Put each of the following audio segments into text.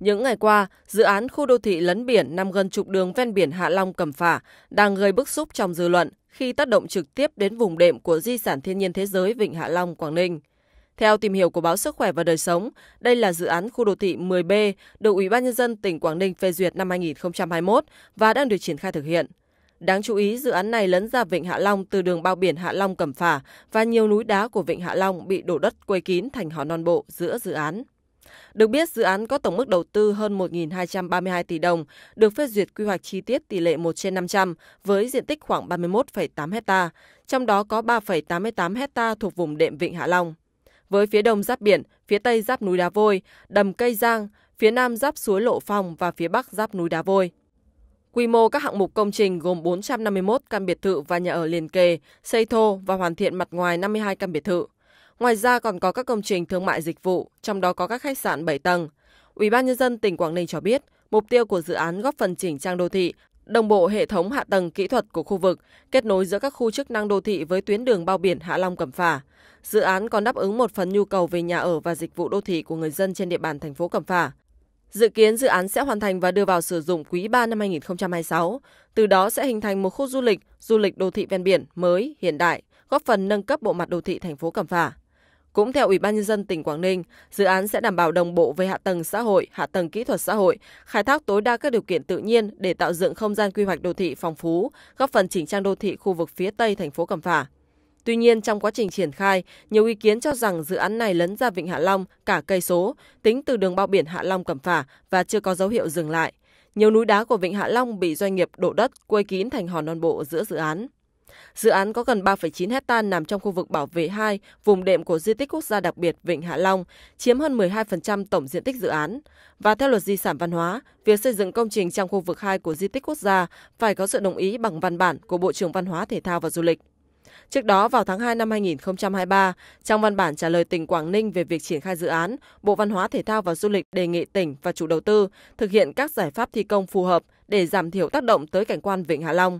Những ngày qua, dự án khu đô thị lấn biển nằm gần trục đường ven biển Hạ Long Cẩm Phả đang gây bức xúc trong dư luận khi tác động trực tiếp đến vùng đệm của di sản thiên nhiên thế giới Vịnh Hạ Long, Quảng Ninh. Theo tìm hiểu của báo Sức khỏe và Đời sống, đây là dự án khu đô thị 10B được Ủy ban nhân dân tỉnh Quảng Ninh phê duyệt năm 2021 và đang được triển khai thực hiện. Đáng chú ý, dự án này lấn ra Vịnh Hạ Long từ đường bao biển Hạ Long Cẩm Phả và nhiều núi đá của Vịnh Hạ Long bị đổ đất quây kín thành hòn non bộ giữa dự án. Được biết, dự án có tổng mức đầu tư hơn 1.232 tỷ đồng, được phê duyệt quy hoạch chi tiết tỷ lệ 1 trên 500 với diện tích khoảng 31,8 hecta, trong đó có 3,88 hecta thuộc vùng đệm Vịnh Hạ Long. Với phía đông giáp biển, phía tây giáp núi Đá Vôi, đầm Cây Giang, phía nam giáp suối Lộ Phong và phía bắc giáp núi Đá Vôi. Quy mô các hạng mục công trình gồm 451 căn biệt thự và nhà ở liền kề, xây thô và hoàn thiện mặt ngoài 52 căn biệt thự. Ngoài ra còn có các công trình thương mại dịch vụ, trong đó có các khách sạn 7 tầng. Ủy ban nhân dân tỉnh Quảng Ninh cho biết, mục tiêu của dự án góp phần chỉnh trang đô thị, đồng bộ hệ thống hạ tầng kỹ thuật của khu vực, kết nối giữa các khu chức năng đô thị với tuyến đường bao biển Hạ Long Cẩm Phả. Dự án còn đáp ứng một phần nhu cầu về nhà ở và dịch vụ đô thị của người dân trên địa bàn thành phố Cẩm Phả. Dự kiến dự án sẽ hoàn thành và đưa vào sử dụng quý 3 năm 2026, từ đó sẽ hình thành một khu du lịch, du lịch đô thị ven biển mới, hiện đại, góp phần nâng cấp bộ mặt đô thị thành phố Cẩm Phả. Cũng theo Ủy ban nhân dân tỉnh Quảng Ninh, dự án sẽ đảm bảo đồng bộ về hạ tầng xã hội, hạ tầng kỹ thuật xã hội, khai thác tối đa các điều kiện tự nhiên để tạo dựng không gian quy hoạch đô thị phong phú, góp phần chỉnh trang đô thị khu vực phía Tây thành phố Cẩm Phả. Tuy nhiên, trong quá trình triển khai, nhiều ý kiến cho rằng dự án này lấn ra Vịnh Hạ Long cả cây số, tính từ đường bao biển Hạ Long Cẩm Phả và chưa có dấu hiệu dừng lại. Nhiều núi đá của Vịnh Hạ Long bị doanh nghiệp đổ đất, quây kín thành hòn non bộ giữa dự án. Dự án có gần 3,9 hecta nằm trong khu vực bảo vệ 2, vùng đệm của di tích quốc gia đặc biệt Vịnh Hạ Long, chiếm hơn 12% tổng diện tích dự án. Và theo luật di sản văn hóa, việc xây dựng công trình trong khu vực 2 của di tích quốc gia phải có sự đồng ý bằng văn bản của Bộ trưởng Văn hóa, Thể thao và Du lịch. Trước đó vào tháng 2 năm 2023, trong văn bản trả lời tỉnh Quảng Ninh về việc triển khai dự án, Bộ Văn hóa Thể thao và Du lịch đề nghị tỉnh và chủ đầu tư thực hiện các giải pháp thi công phù hợp để giảm thiểu tác động tới cảnh quan Vịnh Hạ Long.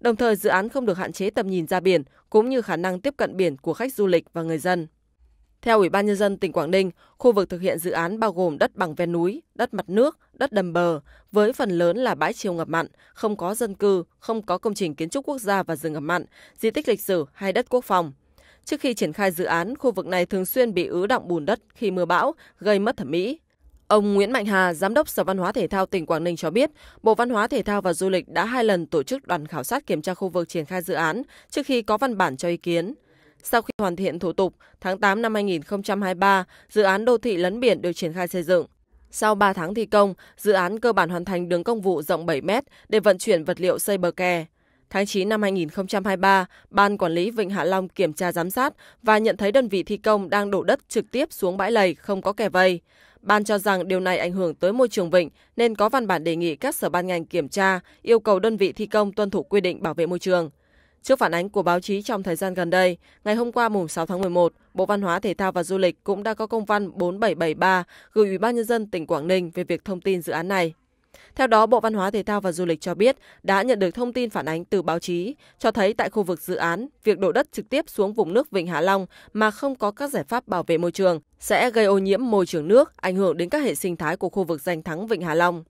Đồng thời dự án không được hạn chế tầm nhìn ra biển cũng như khả năng tiếp cận biển của khách du lịch và người dân. Theo Ủy ban nhân dân tỉnh Quảng Ninh, khu vực thực hiện dự án bao gồm đất bằng ven núi, đất mặt nước, đất đầm bờ với phần lớn là bãi chiều ngập mặn, không có dân cư, không có công trình kiến trúc quốc gia và rừng ngập mặn, di tích lịch sử hay đất quốc phòng. Trước khi triển khai dự án, khu vực này thường xuyên bị ứ động bùn đất khi mưa bão, gây mất thẩm mỹ. Ông Nguyễn Mạnh Hà, Giám đốc Sở Văn hóa Thể thao tỉnh Quảng Ninh cho biết, Bộ Văn hóa Thể thao và Du lịch đã hai lần tổ chức đoàn khảo sát kiểm tra khu vực triển khai dự án trước khi có văn bản cho ý kiến. Sau khi hoàn thiện thủ tục, tháng 8 năm 2023, dự án đô thị lấn biển được triển khai xây dựng. Sau 3 tháng thi công, dự án cơ bản hoàn thành đường công vụ rộng 7 m để vận chuyển vật liệu xây bờ kè. Tháng 9 năm 2023, Ban Quản lý Vịnh Hạ Long kiểm tra giám sát và nhận thấy đơn vị thi công đang đổ đất trực tiếp xuống bãi lầy không có kè vây. Ban cho rằng điều này ảnh hưởng tới môi trường vịnh nên có văn bản đề nghị các sở ban ngành kiểm tra, yêu cầu đơn vị thi công tuân thủ quy định bảo vệ môi trường. Trước phản ánh của báo chí trong thời gian gần đây, ngày hôm qua mùng 6 tháng 11, Bộ Văn hóa Thể thao và Du lịch cũng đã có công văn 4773 gửi Ủy ban nhân dân tỉnh Quảng Ninh về việc thông tin dự án này. Theo đó, Bộ Văn hóa Thể thao và Du lịch cho biết đã nhận được thông tin phản ánh từ báo chí, cho thấy tại khu vực dự án, việc đổ đất trực tiếp xuống vùng nước Vịnh Hạ Long mà không có các giải pháp bảo vệ môi trường sẽ gây ô nhiễm môi trường nước, ảnh hưởng đến các hệ sinh thái của khu vực danh thắng Vịnh Hạ Long.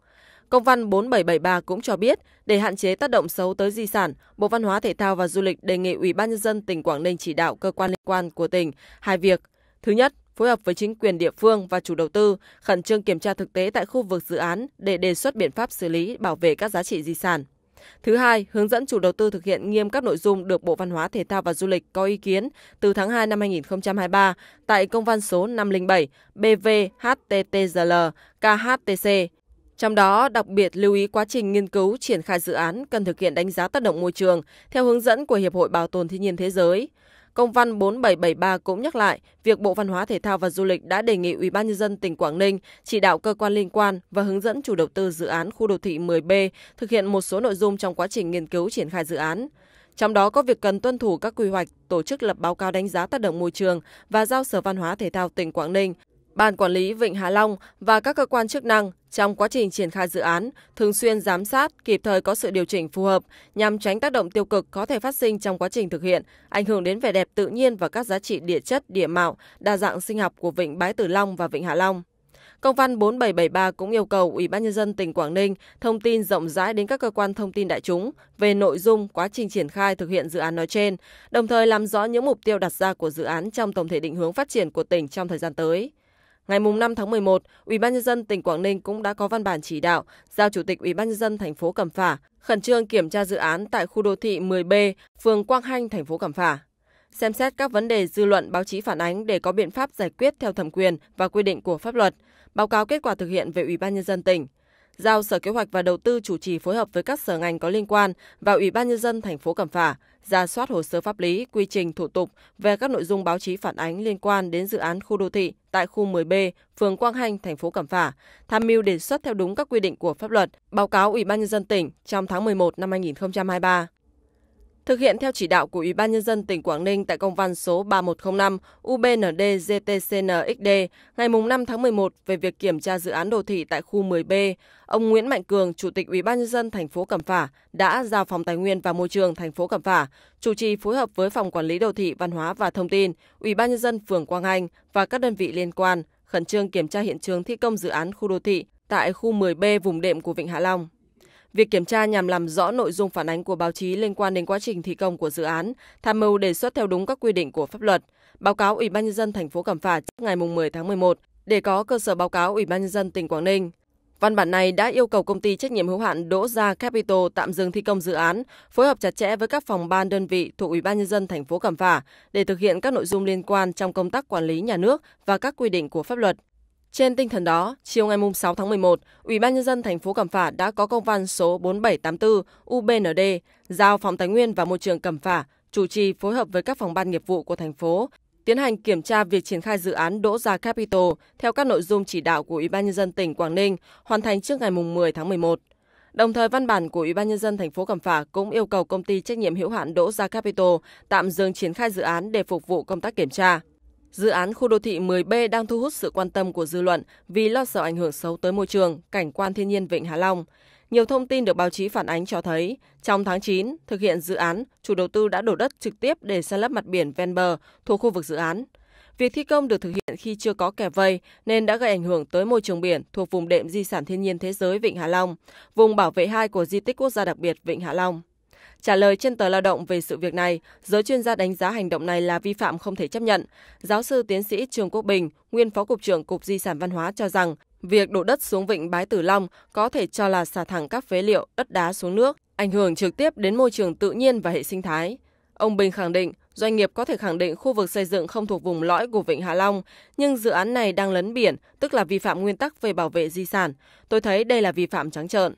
Công văn 4773 cũng cho biết, để hạn chế tác động xấu tới di sản, Bộ Văn hóa Thể thao và Du lịch đề nghị Ủy ban nhân dân tỉnh Quảng Ninh chỉ đạo cơ quan liên quan của tỉnh hai việc. Thứ nhất, phối hợp với chính quyền địa phương và chủ đầu tư khẩn trương kiểm tra thực tế tại khu vực dự án để đề xuất biện pháp xử lý bảo vệ các giá trị di sản. Thứ hai, hướng dẫn chủ đầu tư thực hiện nghiêm các nội dung được Bộ Văn hóa Thể thao và Du lịch có ý kiến từ tháng 2 năm 2023 tại công văn số 507 BVHTTGL KHTC. Trong đó, đặc biệt lưu ý quá trình nghiên cứu triển khai dự án cần thực hiện đánh giá tác động môi trường theo hướng dẫn của Hiệp hội Bảo tồn Thiên nhiên Thế giới, Công văn 4773 cũng nhắc lại việc Bộ Văn hóa Thể thao và Du lịch đã đề nghị Ủy ban nhân dân tỉnh Quảng Ninh chỉ đạo cơ quan liên quan và hướng dẫn chủ đầu tư dự án khu đô thị 10B thực hiện một số nội dung trong quá trình nghiên cứu triển khai dự án. Trong đó có việc cần tuân thủ các quy hoạch, tổ chức lập báo cáo đánh giá tác động môi trường và giao Sở Văn hóa Thể thao tỉnh Quảng Ninh Ban quản lý Vịnh Hạ Long và các cơ quan chức năng trong quá trình triển khai dự án thường xuyên giám sát, kịp thời có sự điều chỉnh phù hợp nhằm tránh tác động tiêu cực có thể phát sinh trong quá trình thực hiện, ảnh hưởng đến vẻ đẹp tự nhiên và các giá trị địa chất, địa mạo, đa dạng sinh học của Vịnh Bái Tử Long và Vịnh Hạ Long. Công văn 4773 cũng yêu cầu Ủy ban nhân dân tỉnh Quảng Ninh thông tin rộng rãi đến các cơ quan thông tin đại chúng về nội dung, quá trình triển khai thực hiện dự án nói trên, đồng thời làm rõ những mục tiêu đặt ra của dự án trong tổng thể định hướng phát triển của tỉnh trong thời gian tới. Ngày 5 tháng 11, UBND tỉnh Quảng Ninh cũng đã có văn bản chỉ đạo giao Chủ tịch UBND thành phố Cẩm Phả khẩn trương kiểm tra dự án tại khu đô thị 10B, phường Quang Hanh, thành phố Cẩm Phả. Xem xét các vấn đề dư luận báo chí phản ánh để có biện pháp giải quyết theo thẩm quyền và quy định của pháp luật, báo cáo kết quả thực hiện về UBND tỉnh giao Sở Kế hoạch và Đầu tư chủ trì phối hợp với các sở ngành có liên quan và Ủy ban nhân dân thành phố Cẩm Phả ra soát hồ sơ pháp lý, quy trình thủ tục về các nội dung báo chí phản ánh liên quan đến dự án khu đô thị tại khu 10B, phường Quang Hanh, thành phố Cẩm Phả, tham mưu đề xuất theo đúng các quy định của pháp luật, báo cáo Ủy ban nhân dân tỉnh trong tháng 11 năm 2023. Thực hiện theo chỉ đạo của Ủy ban Nhân dân tỉnh Quảng Ninh tại công văn số 3105 UBND-GTCNXD ngày 5 tháng 11 về việc kiểm tra dự án đô thị tại khu 10B, ông Nguyễn Mạnh Cường, Chủ tịch Ủy ban Nhân dân thành phố Cẩm Phả đã giao Phòng Tài nguyên và Môi trường thành phố Cẩm Phả chủ trì phối hợp với Phòng Quản lý Đô thị Văn hóa và Thông tin, Ủy ban Nhân dân phường Quang Anh và các đơn vị liên quan khẩn trương kiểm tra hiện trường thi công dự án khu đô thị tại khu 10B vùng đệm của Vịnh Hạ Long. Việc kiểm tra nhằm làm rõ nội dung phản ánh của báo chí liên quan đến quá trình thi công của dự án, tham mưu đề xuất theo đúng các quy định của pháp luật, báo cáo Ủy ban nhân dân thành phố Cẩm Phả trước ngày 10 tháng 11 để có cơ sở báo cáo Ủy ban nhân dân tỉnh Quảng Ninh. Văn bản này đã yêu cầu công ty trách nhiệm hữu hạn Đỗ Gia Capital tạm dừng thi công dự án, phối hợp chặt chẽ với các phòng ban đơn vị thuộc Ủy ban nhân dân thành phố Cẩm Phả để thực hiện các nội dung liên quan trong công tác quản lý nhà nước và các quy định của pháp luật. Trên tinh thần đó, chiều ngày 6 tháng 11, Ủy ban nhân dân thành phố Cẩm Phả đã có công văn số 4784 UBND giao Phòng Tài nguyên và Môi trường Cẩm Phả chủ trì phối hợp với các phòng ban nghiệp vụ của thành phố tiến hành kiểm tra việc triển khai dự án Đỗ Gia Capital theo các nội dung chỉ đạo của Ủy ban nhân dân tỉnh Quảng Ninh hoàn thành trước ngày 10 tháng 11. Đồng thời văn bản của Ủy ban nhân dân thành phố Cẩm Phả cũng yêu cầu công ty trách nhiệm hữu hạn Đỗ Gia Capital tạm dừng triển khai dự án để phục vụ công tác kiểm tra. Dự án khu đô thị 10B đang thu hút sự quan tâm của dư luận vì lo sợ ảnh hưởng xấu tới môi trường, cảnh quan thiên nhiên Vịnh Hạ Long. Nhiều thông tin được báo chí phản ánh cho thấy, trong tháng 9, thực hiện dự án, chủ đầu tư đã đổ đất trực tiếp để san lấp mặt biển ven bờ thuộc khu vực dự án. Việc thi công được thực hiện khi chưa có kẻ vây nên đã gây ảnh hưởng tới môi trường biển thuộc vùng đệm di sản thiên nhiên thế giới Vịnh Hạ Long, vùng bảo vệ hai của di tích quốc gia đặc biệt Vịnh Hạ Long. Trả lời trên tờ lao động về sự việc này, giới chuyên gia đánh giá hành động này là vi phạm không thể chấp nhận. Giáo sư tiến sĩ Trường Quốc Bình, nguyên phó cục trưởng Cục Di sản Văn hóa cho rằng, việc đổ đất xuống vịnh Bái Tử Long có thể cho là xả thẳng các phế liệu, đất đá xuống nước, ảnh hưởng trực tiếp đến môi trường tự nhiên và hệ sinh thái. Ông Bình khẳng định, doanh nghiệp có thể khẳng định khu vực xây dựng không thuộc vùng lõi của Vịnh Hạ Long, nhưng dự án này đang lấn biển, tức là vi phạm nguyên tắc về bảo vệ di sản. Tôi thấy đây là vi phạm trắng trợn.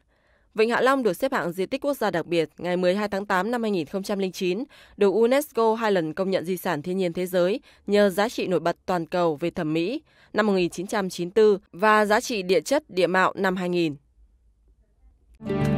Vịnh Hạ Long được xếp hạng di tích quốc gia đặc biệt ngày 12 tháng 8 năm 2009, được UNESCO hai lần công nhận di sản thiên nhiên thế giới nhờ giá trị nổi bật toàn cầu về thẩm mỹ năm 1994 và giá trị địa chất địa mạo năm 2000.